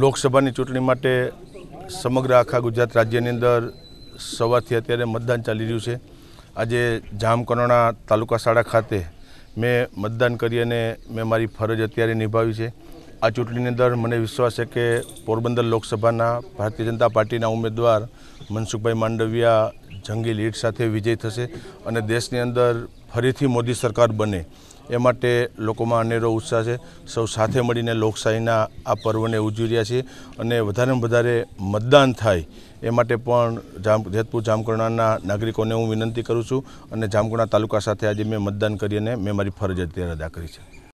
લોકસભાની ચૂંટણી માટે સમગ્ર આખા ગુજરાત રાજ્યની અંદર સવારથી અત્યારે મતદાન ચાલી રહ્યું છે આજે જામકરોણા તાલુકા શાળા ખાતે મેં મતદાન કરી અને મેં મારી ફરજ અત્યારે નિભાવી છે આ ચૂંટણીની અંદર મને વિશ્વાસ છે કે પોરબંદર લોકસભાના ભારતીય જનતા પાર્ટીના ઉમેદવાર મનસુખભાઈ માંડવિયા જંગી લીડ સાથે વિજય થશે અને દેશની અંદર ફરીથી મોદી સરકાર બને એ માટે લોકોમાં અનેરો ઉત્સાહ છે સૌ સાથે મળીને લોકશાહીના આ પર્વને ઉજવી રહ્યા છીએ અને વધારેમાં વધારે મતદાન થાય એ માટે પણ જામ જેતપુર જામકુણાના નાગરિકોને હું વિનંતી કરું છું અને જામકુણા તાલુકા સાથે આજે મેં મતદાન કરી અને મેં મારી ફરજ અત્યારે અદા કરી છે